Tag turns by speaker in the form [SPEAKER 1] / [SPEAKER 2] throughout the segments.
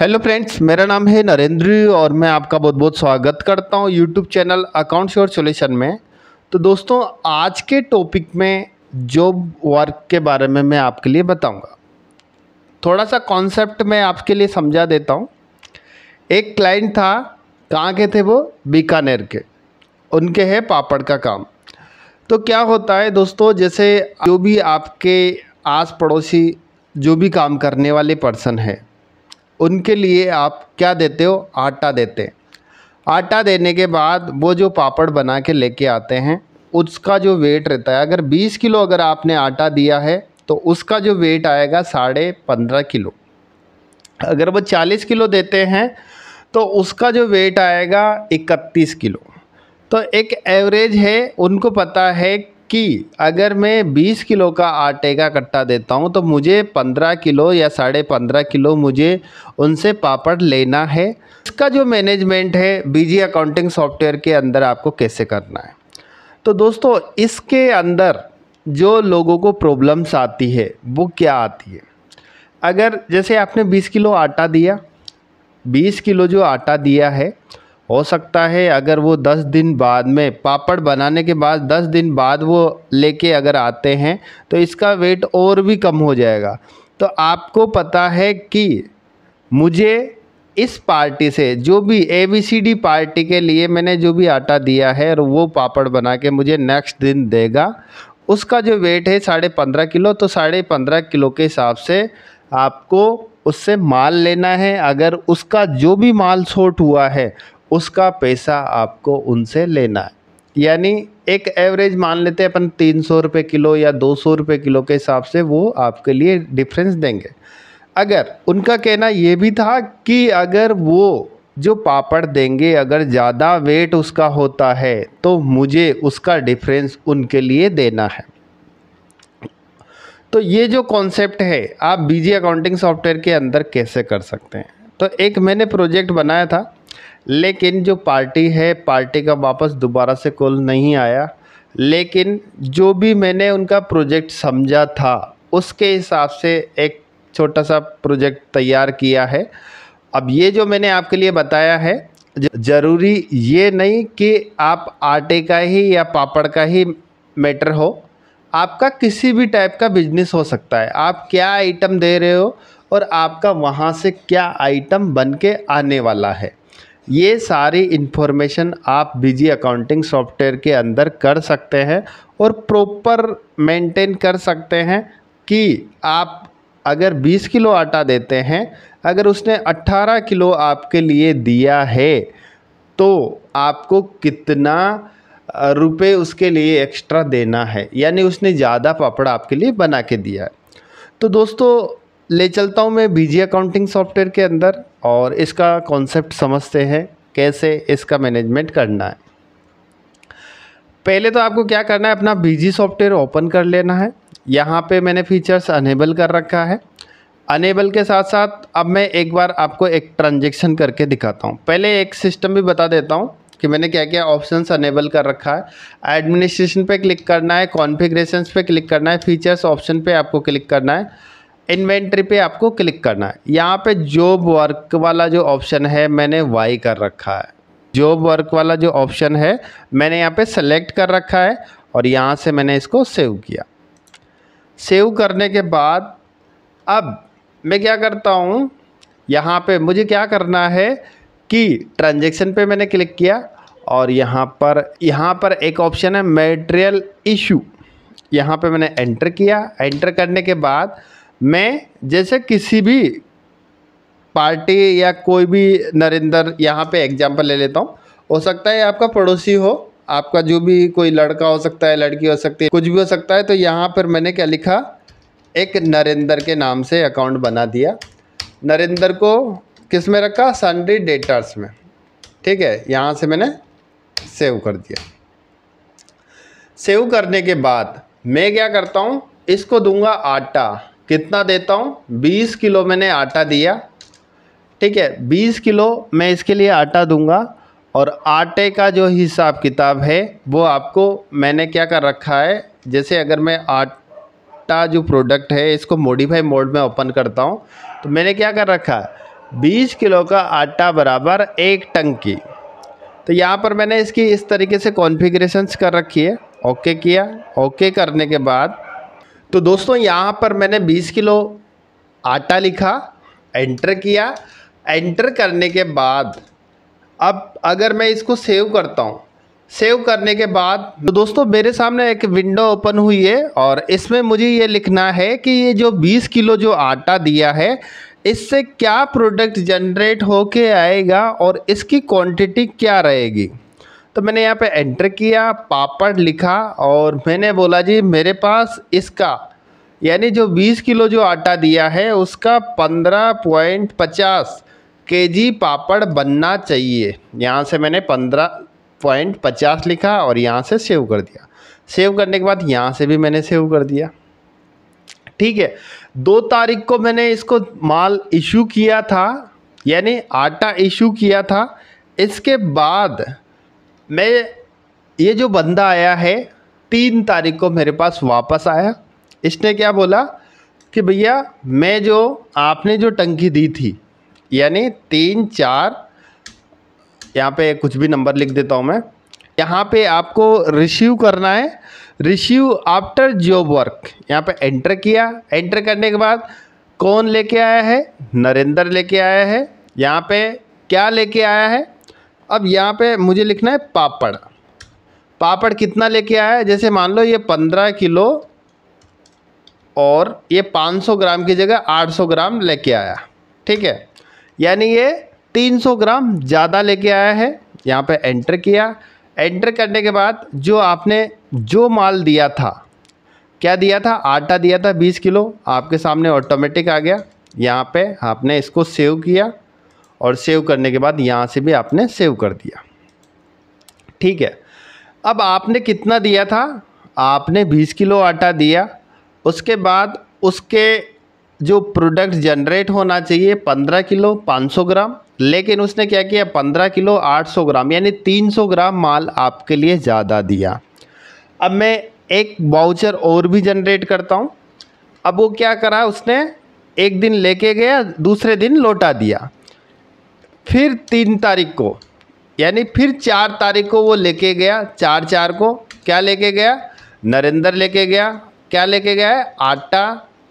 [SPEAKER 1] Hello friends मेरा नाम है नरेंद्र और मैं आपका बहुत बहुत स्वागत करता हूँ YouTube channel account sure solution में तो दोस्तों आज के टॉपिक में जॉब वर्क के बारे में मैं आपके लिए बताऊंगा थोड़ा सा कॉन्सेप्ट मैं आपके लिए समझा देता हूँ एक क्लाइंट था कहाँ के थे वो बीकानेर के उनके है पापड़ का काम तो क्या होता है दोस्तों जैसे जो भी आपके आस पड़ोसी जो भी काम करने वाले पर्सन है उनके लिए आप क्या देते हो आटा देते हैं आटा देने के बाद वो जो पापड़ बना के लेके आते हैं उसका जो वेट रहता है अगर 20 किलो अगर आपने आटा दिया है तो उसका जो वेट आएगा साढ़े पंद्रह किलो अगर वो 40 किलो देते हैं तो उसका जो वेट आएगा इकतीस किलो तो एक एवरेज है उनको पता है कि अगर मैं 20 किलो का आटे का कट्टा देता हूँ तो मुझे 15 किलो या साढ़े पंद्रह किलो मुझे उनसे पापड़ लेना है इसका जो मैनेजमेंट है बीजी अकाउंटिंग सॉफ्टवेयर के अंदर आपको कैसे करना है तो दोस्तों इसके अंदर जो लोगों को प्रॉब्लम्स आती है वो क्या आती है अगर जैसे आपने 20 किलो आटा दिया 20 किलो जो आटा दिया है हो सकता है अगर वो दस दिन बाद में पापड़ बनाने के बाद दस दिन बाद वो लेके अगर आते हैं तो इसका वेट और भी कम हो जाएगा तो आपको पता है कि मुझे इस पार्टी से जो भी A B C D party के लिए मैंने जो भी आटा दिया है और वो पापड़ बना के मुझे नेक्स्ट दिन देगा उसका जो वेट है साढ़े पंद्रह किलो तो साढ़े पंद्रह किलो के हिसाब से आपको उससे माल लेना है अगर उसका जो भी माल शॉर्ट हुआ है उसका पैसा आपको उनसे लेना है यानी एक एवरेज मान लेते हैं अपन तीन सौ रुपये किलो या दो सौ रुपये किलो के हिसाब से वो आपके लिए डिफरेंस देंगे अगर उनका कहना ये भी था कि अगर वो जो पापड़ देंगे अगर ज़्यादा वेट उसका होता है तो मुझे उसका डिफरेंस उनके लिए देना है तो ये जो कॉन्सेप्ट है आप बीजी अकाउंटिंग सॉफ्टवेयर के अंदर कैसे कर सकते हैं तो एक मैंने प्रोजेक्ट बनाया था लेकिन जो पार्टी है पार्टी का वापस दोबारा से कॉल नहीं आया लेकिन जो भी मैंने उनका प्रोजेक्ट समझा था उसके हिसाब से एक छोटा सा प्रोजेक्ट तैयार किया है अब ये जो मैंने आपके लिए बताया है ज़रूरी ये नहीं कि आप आटे का ही या पापड़ का ही मैटर हो आपका किसी भी टाइप का बिजनेस हो सकता है आप क्या आइटम दे रहे हो और आपका वहाँ से क्या आइटम बन के आने वाला है ये सारी इन्फॉर्मेशन आप बिजी अकाउंटिंग सॉफ्टवेयर के अंदर कर सकते हैं और प्रॉपर मेंटेन कर सकते हैं कि आप अगर 20 किलो आटा देते हैं अगर उसने 18 किलो आपके लिए दिया है तो आपको कितना रुपए उसके लिए एक्स्ट्रा देना है यानी उसने ज़्यादा पापड़ आपके लिए बना के दिया है तो दोस्तों ले चलता हूँ मैं बीजी अकाउंटिंग सॉफ्टवेयर के अंदर और इसका कॉन्सेप्ट समझते हैं कैसे इसका मैनेजमेंट करना है पहले तो आपको क्या करना है अपना बीजी सॉफ्टवेयर ओपन कर लेना है यहाँ पे मैंने फीचर्स अनेबल कर रखा है अनेबल के साथ साथ अब मैं एक बार आपको एक ट्रांजेक्शन करके दिखाता हूँ पहले एक सिस्टम भी बता देता हूँ कि मैंने क्या क्या ऑप्शंस अनेबल कर रखा है एडमिनिस्ट्रेशन पे क्लिक करना है कॉन्फ़िगरेशंस पे क्लिक करना है फीचर्स ऑप्शन पे आपको क्लिक करना है इन्वेंट्री पे आपको क्लिक करना है यहाँ पे जॉब वर्क वाला जो ऑप्शन है मैंने वाई कर रखा है जॉब वर्क वाला जो ऑप्शन है मैंने यहाँ पे सेलेक्ट कर रखा है और यहाँ से मैंने इसको सेव किया सेव करने के बाद अब मैं क्या करता हूँ यहाँ पे मुझे क्या करना है कि ट्रांजेक्शन पे मैंने क्लिक किया और यहाँ पर यहाँ पर एक ऑप्शन है मेटेरियल इशू यहाँ पे मैंने एंटर किया एंटर करने के बाद मैं जैसे किसी भी पार्टी या कोई भी नरेंद्र यहाँ पे एग्जांपल ले लेता हूँ हो सकता है आपका पड़ोसी हो आपका जो भी कोई लड़का हो सकता है लड़की हो सकती है कुछ भी हो सकता है तो यहाँ पर मैंने क्या लिखा एक नरेंद्र के नाम से अकाउंट बना दिया नरेंद्र को किस में रखा सनडी डेटर्स में ठीक है यहाँ से मैंने सेव कर दिया सेव करने के बाद मैं क्या करता हूँ इसको दूंगा आटा कितना देता हूँ बीस किलो मैंने आटा दिया ठीक है बीस किलो मैं इसके लिए आटा दूंगा और आटे का जो हिसाब किताब है वो आपको मैंने क्या कर रखा है जैसे अगर मैं आटा जो प्रोडक्ट है इसको मॉडिफाई मोड में ओपन करता हूँ तो मैंने क्या कर रखा है बीस किलो का आटा बराबर एक टंकी तो यहाँ पर मैंने इसकी इस तरीके से कॉन्फ़िगरेशंस कर रखी है ओके किया ओके करने के बाद तो दोस्तों यहाँ पर मैंने 20 किलो आटा लिखा एंटर किया एंटर करने के बाद अब अगर मैं इसको सेव करता हूँ सेव करने के बाद तो दोस्तों मेरे सामने एक विंडो ओपन हुई है और इसमें मुझे ये लिखना है कि ये जो 20 किलो जो आटा दिया है इससे क्या प्रोडक्ट जनरेट होके आएगा और इसकी क्वांटिटी क्या रहेगी तो मैंने यहाँ पे एंटर किया पापड़ लिखा और मैंने बोला जी मेरे पास इसका यानी जो 20 किलो जो आटा दिया है उसका 15.50 पॉइंट पापड़ बनना चाहिए यहाँ से मैंने 15.50 लिखा और यहाँ से सेव कर दिया सेव करने के बाद यहाँ से भी मैंने सेव कर दिया ठीक है दो तारीख को मैंने इसको माल इशू किया था यानी आटा इशू किया था इसके बाद मैं ये जो बंदा आया है तीन तारीख को मेरे पास वापस आया इसने क्या बोला कि भैया मैं जो आपने जो टंकी दी थी यानी तीन चार यहाँ पे कुछ भी नंबर लिख देता हूँ मैं यहाँ पे आपको रिसीव करना है रिसीव आफ्टर जॉब वर्क यहाँ पे एंटर किया एंटर करने के बाद कौन लेके आया है नरेंद्र लेके आया है यहाँ पे क्या लेके आया है अब यहाँ पे मुझे लिखना है पापड़ पापड़ कितना लेके आया है जैसे मान लो ये पंद्रह किलो और ये पाँच सौ ग्राम की जगह आठ सौ ग्राम लेके आया ठीक है यानी ये तीन सौ ग्राम ज़्यादा लेके आया है यहाँ पे एंटर किया एंटर करने के बाद जो आपने जो माल दिया था क्या दिया था आटा दिया था बीस किलो आपके सामने ऑटोमेटिक आ गया यहाँ पे आपने इसको सेव किया और सेव करने के बाद यहाँ से भी आपने सेव कर दिया ठीक है अब आपने कितना दिया था आपने 20 किलो आटा दिया उसके बाद उसके जो प्रोडक्ट जनरेट होना चाहिए 15 किलो 500 ग्राम लेकिन उसने क्या किया 15 किलो 800 ग्राम यानी 300 ग्राम माल आपके लिए ज़्यादा दिया अब मैं एक बाउचर और भी जनरेट करता हूँ अब वो क्या करा उसने एक दिन लेके गया दूसरे दिन लौटा दिया फिर तीन तारीख को यानी फिर चार तारीख को वो लेके गया चार चार को क्या लेके गया नरेंद्र लेके गया क्या लेके गया है आटा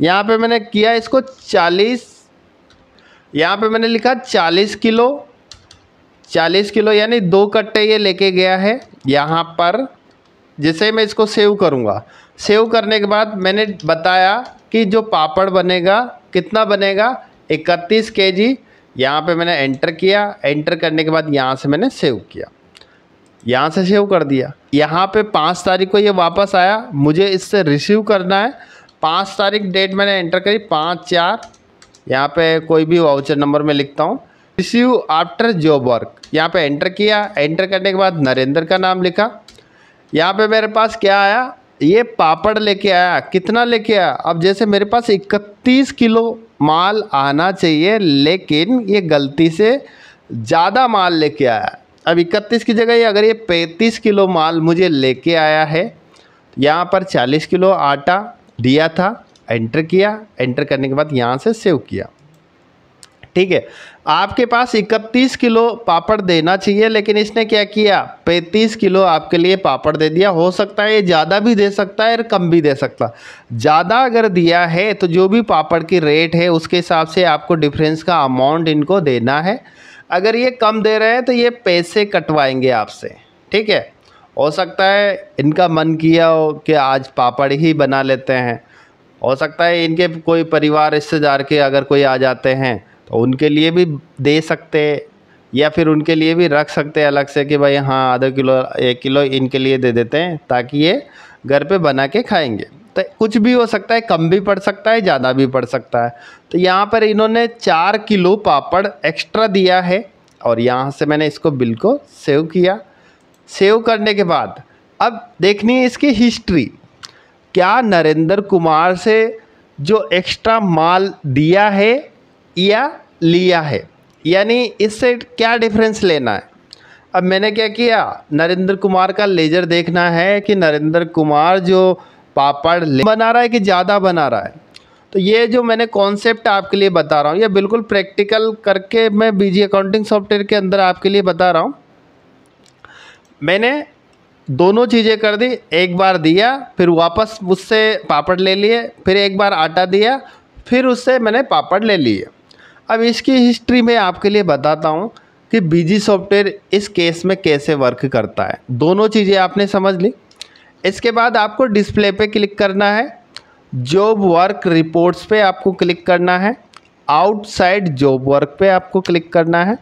[SPEAKER 1] यहाँ पे मैंने किया इसको चालीस यहाँ पे मैंने लिखा चालीस किलो चालीस किलो यानी दो कट्टे ये लेके गया है यहाँ पर जिसे मैं इसको सेव करूँगा सेव करने के बाद मैंने बताया कि जो पापड़ बनेगा कितना बनेगा इकतीस के जी यहाँ पे मैंने एंटर किया एंटर करने के बाद यहाँ से मैंने सेव किया यहाँ से सेव कर दिया यहाँ पे पाँच तारीख को ये वापस आया मुझे इससे रिसीव करना है पाँच तारीख डेट मैंने एंटर करी पाँच चार यहाँ पे कोई भी वाउचर नंबर में लिखता हूँ रिसीव आफ्टर जॉब वर्क यहाँ पे एंटर किया एंटर करने के बाद नरेंद्र का नाम लिखा यहाँ पे मेरे पास क्या आया ये पापड़ लेके आया कितना लेके आया अब जैसे मेरे पास इकतीस किलो माल आना चाहिए लेकिन ये गलती से ज़्यादा माल लेके आया अब इकतीस की जगह ये अगर ये पैंतीस किलो माल मुझे लेके आया है तो यहाँ पर चालीस किलो आटा दिया था एंटर किया एंटर करने के बाद यहाँ से सेव किया ठीक है आपके पास इकतीस किलो पापड़ देना चाहिए लेकिन इसने क्या किया पैंतीस किलो आपके लिए पापड़ दे दिया हो सकता है ये ज़्यादा भी दे सकता है और कम भी दे सकता ज़्यादा अगर दिया है तो जो भी पापड़ की रेट है उसके हिसाब से आपको डिफरेंस का अमाउंट इनको देना है अगर ये कम दे रहे हैं तो ये पैसे कटवाएंगे आपसे ठीक है हो सकता है इनका मन किया हो कि आज पापड़ ही बना लेते हैं हो सकता है इनके कोई परिवार रिश्तेदार के अगर कोई आ जाते हैं तो उनके लिए भी दे सकते या फिर उनके लिए भी रख सकते हैं अलग से कि भाई हाँ आधा किलो एक किलो इनके लिए दे देते हैं ताकि ये घर पे बना के खाएंगे तो कुछ भी हो सकता है कम भी पड़ सकता है ज़्यादा भी पड़ सकता है तो यहाँ पर इन्होंने चार किलो पापड़ एक्स्ट्रा दिया है और यहाँ से मैंने इसको बिल को सेव किया सेव करने के बाद अब देखनी है इसकी हिस्ट्री क्या नरेंद्र कुमार से जो एक्स्ट्रा माल दिया है या लिया है यानी इससे क्या डिफरेंस लेना है अब मैंने क्या किया नरेंद्र कुमार का लेजर देखना है कि नरेंद्र कुमार जो पापड़ बना रहा है कि ज़्यादा बना रहा है तो ये जो मैंने कॉन्सेप्ट आपके लिए बता रहा हूँ ये बिल्कुल प्रैक्टिकल करके मैं बीजी अकाउंटिंग सॉफ्टवेयर के अंदर आपके लिए बता रहा हूँ मैंने दोनों चीज़ें कर दी एक बार दिया फिर वापस उससे पापड़ ले लिए फिर एक बार आटा दिया फिर उससे मैंने पापड़ ले लिए अब इसकी हिस्ट्री मैं आपके लिए बताता हूँ कि बीजी सॉफ्टवेयर इस केस में कैसे वर्क करता है दोनों चीज़ें आपने समझ ली इसके बाद आपको डिस्प्ले पे क्लिक करना है जॉब वर्क रिपोर्ट्स पे आपको क्लिक करना है आउटसाइड जॉब वर्क पे आपको क्लिक करना है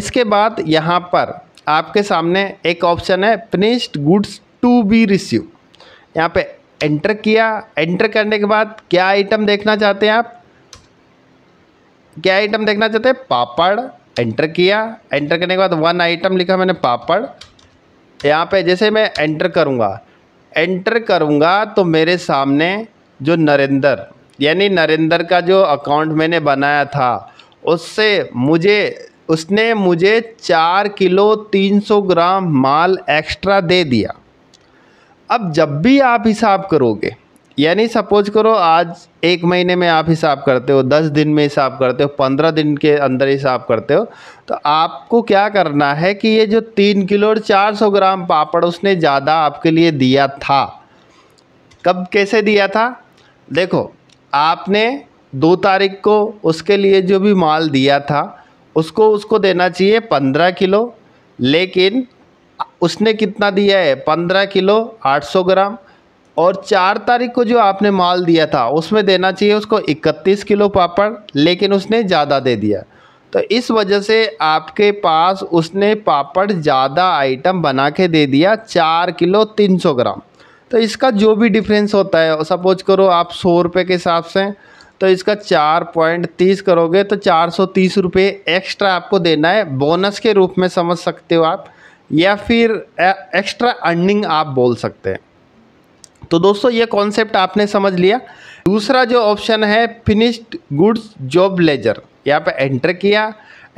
[SPEAKER 1] इसके बाद यहाँ पर आपके सामने एक ऑप्शन है finished goods to be receive यहाँ पे एंटर किया एंटर करने के बाद क्या आइटम देखना चाहते हैं आप क्या आइटम देखना चाहते हैं पापड़ एंटर किया एंटर करने के बाद वन आइटम लिखा मैंने पापड़ यहाँ पे जैसे मैं एंटर करूँगा एंटर करूँगा तो मेरे सामने जो नरेंद्र यानी नरेंद्र का जो अकाउंट मैंने बनाया था उससे मुझे उसने मुझे चार किलो तीन सौ ग्राम माल एक्स्ट्रा दे दिया अब जब भी आप हिसाब करोगे यानी सपोज करो आज एक महीने में आप हिसाब करते हो दस दिन में हिसाब करते हो पंद्रह दिन के अंदर हिसाब करते हो तो आपको क्या करना है कि ये जो तीन किलो और चार सौ ग्राम पापड़ उसने ज़्यादा आपके लिए दिया था कब कैसे दिया था देखो आपने दो तारीख को उसके लिए जो भी माल दिया था उसको उसको देना चाहिए पंद्रह किलो लेकिन उसने कितना दिया है पंद्रह किलो आठ सौ ग्राम और चार तारीख को जो आपने माल दिया था उसमें देना चाहिए उसको इकतीस किलो पापड़ लेकिन उसने ज़्यादा दे दिया तो इस वजह से आपके पास उसने पापड़ ज़्यादा आइटम बना के दे दिया चार किलो तीन सौ ग्राम तो इसका जो भी डिफरेंस होता है सपोज करो आप सौ रुपये के हिसाब से तो इसका चार पॉइंट तीस करोगे तो चार सौ तीस रुपये एक्स्ट्रा आपको देना है बोनस के रूप में समझ सकते हो आप या फिर एक्स्ट्रा अर्निंग आप बोल सकते हैं तो दोस्तों ये कॉन्सेप्ट आपने समझ लिया दूसरा जो ऑप्शन है फिनिश्ड गुड्स जॉब लेजर यहाँ पे एंटर किया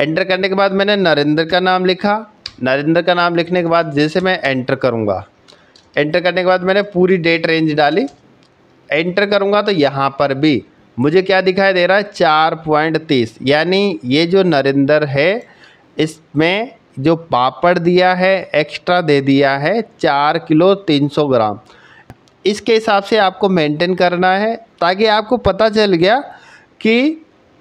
[SPEAKER 1] एंटर करने के बाद मैंने नरेंद्र का नाम लिखा नरेंद्र का नाम लिखने के बाद जैसे मैं एंटर करूँगा एंटर करने के बाद मैंने पूरी डेट रेंज डाली एंटर करूँगा तो यहाँ पर भी मुझे क्या दिखाई दे रहा है चार पॉइंट तीस यानी ये जो नरेंद्र है इसमें जो पापड़ दिया है एक्स्ट्रा दे दिया है चार किलो तीन सौ ग्राम इसके हिसाब से आपको मेंटेन करना है ताकि आपको पता चल गया कि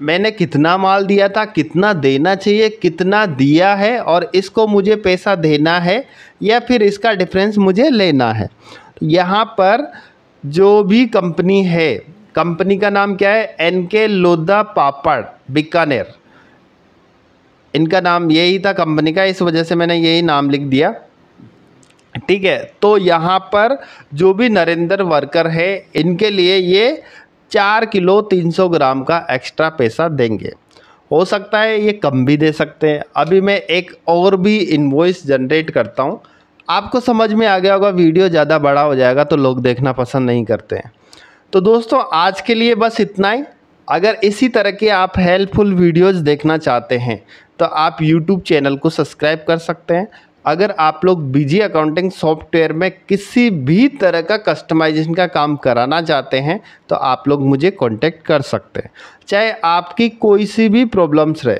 [SPEAKER 1] मैंने कितना माल दिया था कितना देना चाहिए कितना दिया है और इसको मुझे पैसा देना है या फिर इसका डिफरेंस मुझे लेना है यहाँ पर जो भी कंपनी है कंपनी का नाम क्या है एन के लोदा पापड़ बीकानेर इनका नाम यही था कंपनी का इस वजह से मैंने यही नाम लिख दिया ठीक है तो यहाँ पर जो भी नरेंद्र वर्कर है इनके लिए ये चार किलो तीन सौ ग्राम का एक्स्ट्रा पैसा देंगे हो सकता है ये कम भी दे सकते हैं अभी मैं एक और भी इन्वॉइस जनरेट करता हूँ आपको समझ में आ गया होगा वीडियो ज़्यादा बड़ा हो जाएगा तो लोग देखना पसंद नहीं करते हैं तो दोस्तों आज के लिए बस इतना ही अगर इसी तरह के आप हेल्पफुल वीडियोज़ देखना चाहते हैं तो आप यूट्यूब चैनल को सब्सक्राइब कर सकते हैं अगर आप लोग बिजी अकाउंटिंग सॉफ्टवेयर में किसी भी तरह का कस्टमाइजेशन का काम कराना चाहते हैं तो आप लोग मुझे कांटेक्ट कर सकते हैं चाहे आपकी कोई सी भी प्रॉब्लम्स रहे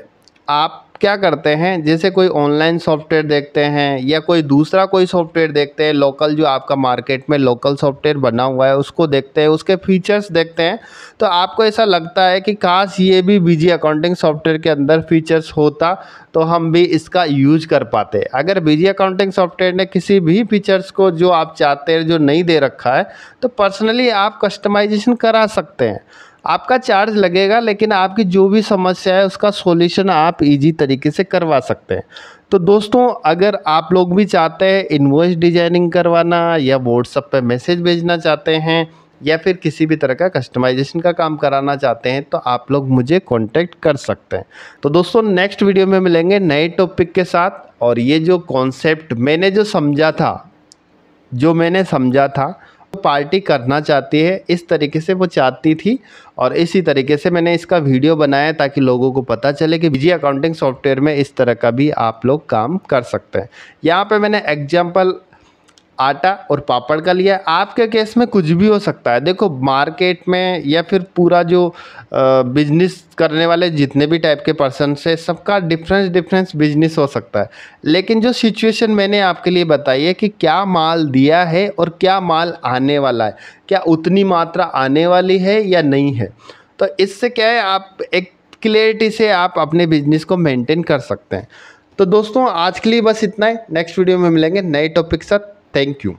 [SPEAKER 1] आप क्या करते हैं जैसे कोई ऑनलाइन सॉफ्टवेयर देखते हैं या कोई दूसरा कोई सॉफ्टवेयर देखते हैं लोकल जो आपका मार्केट में लोकल सॉफ्टवेयर बना हुआ है उसको देखते हैं उसके फीचर्स देखते हैं तो आपको ऐसा लगता है कि काश ये भी बीजी अकाउंटिंग सॉफ्टवेयर के अंदर फीचर्स होता तो हम भी इसका यूज कर पाते अगर बीजी अकाउंटिंग सॉफ्टवेयर ने किसी भी फीचर्स को जो आप चाहते हैं जो नहीं दे रखा है तो पर्सनली आप कस्टमाइजेशन करा सकते हैं आपका चार्ज लगेगा लेकिन आपकी जो भी समस्या है उसका सॉल्यूशन आप इजी तरीके से करवा सकते हैं तो दोस्तों अगर आप लोग भी चाहते हैं इन्वॉइस डिजाइनिंग करवाना या व्हाट्सअप पे मैसेज भेजना चाहते हैं या फिर किसी भी तरह का कस्टमाइजेशन का काम कराना चाहते हैं तो आप लोग मुझे कॉन्टैक्ट कर सकते हैं तो दोस्तों नेक्स्ट वीडियो में मिलेंगे नए टॉपिक के साथ और ये जो कॉन्सेप्ट मैंने जो समझा था जो मैंने समझा था पार्टी करना चाहती है इस तरीके से वो चाहती थी और इसी तरीके से मैंने इसका वीडियो बनाया ताकि लोगों को पता चले कि बिजी अकाउंटिंग सॉफ्टवेयर में इस तरह का भी आप लोग काम कर सकते हैं यहाँ पे मैंने एग्जाम्पल आटा और पापड़ का लिया आपके केस में कुछ भी हो सकता है देखो मार्केट में या फिर पूरा जो बिजनेस करने वाले जितने भी टाइप के पर्सन से सबका डिफरेंस डिफरेंस बिजनेस हो सकता है लेकिन जो सिचुएशन मैंने आपके लिए बताई है कि क्या माल दिया है और क्या माल आने वाला है क्या उतनी मात्रा आने वाली है या नहीं है तो इससे क्या है आप एक क्लियरिटी से आप अपने बिजनेस को मेंटेन कर सकते हैं तो दोस्तों आज के लिए बस इतना ही नेक्स्ट वीडियो में मिलेंगे नए टॉपिक साथ Thank you.